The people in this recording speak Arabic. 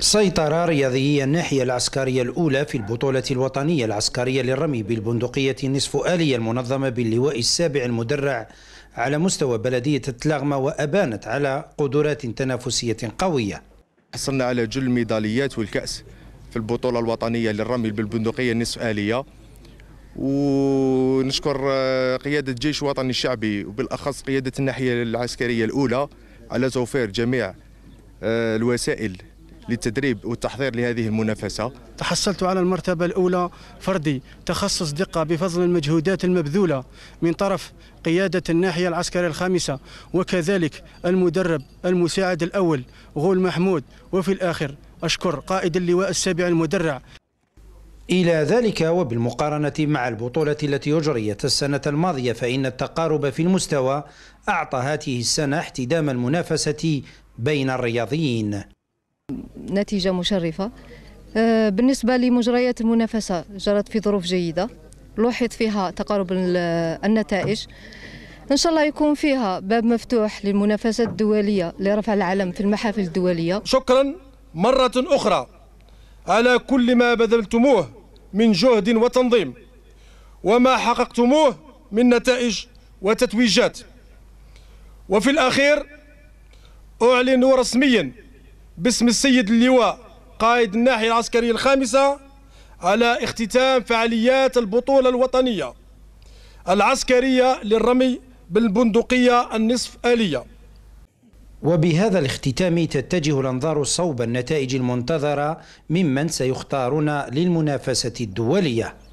سيطرة رياضية الناحية العسكرية الأولى في البطولة الوطنية العسكرية للرمي بالبندقية نصف آلية المنظمة باللواء السابع المدرع على مستوى بلدية التلاغمة وأبانت على قدرات تنافسية قوية حصلنا على جل الميداليات والكأس في البطولة الوطنية للرمي بالبندقية نصف آلية ونشكر آه، قيادة الجيش الوطني الشعبي وبالأخص قيادة الناحية العسكرية الأولى على توفير جميع آه، الوسائل للتدريب والتحضير لهذه المنافسة تحصلت على المرتبة الأولى فردي تخصص دقة بفضل المجهودات المبذولة من طرف قيادة الناحية العسكرية الخامسة وكذلك المدرب المساعد الأول غول محمود وفي الآخر أشكر قائد اللواء السابع المدرع إلى ذلك وبالمقارنة مع البطولة التي أجريت السنة الماضية فإن التقارب في المستوى أعطى هذه السنة احتدام المنافسة بين الرياضيين نتيجة مشرفة آه، بالنسبة لمجريات المنافسة جرت في ظروف جيدة لوحظ فيها تقارب النتائج إن شاء الله يكون فيها باب مفتوح للمنافسة الدولية لرفع العلم في المحافل الدولية شكرا مرة أخرى على كل ما بذلتموه من جهد وتنظيم وما حققتموه من نتائج وتتويجات وفي الأخير أعلن رسميا باسم السيد اللواء قائد الناحية العسكرية الخامسة على اختتام فعاليات البطولة الوطنية العسكرية للرمي بالبندقية النصف آلية وبهذا الاختتام تتجه الأنظار صوب النتائج المنتظرة ممن سيختارون للمنافسة الدولية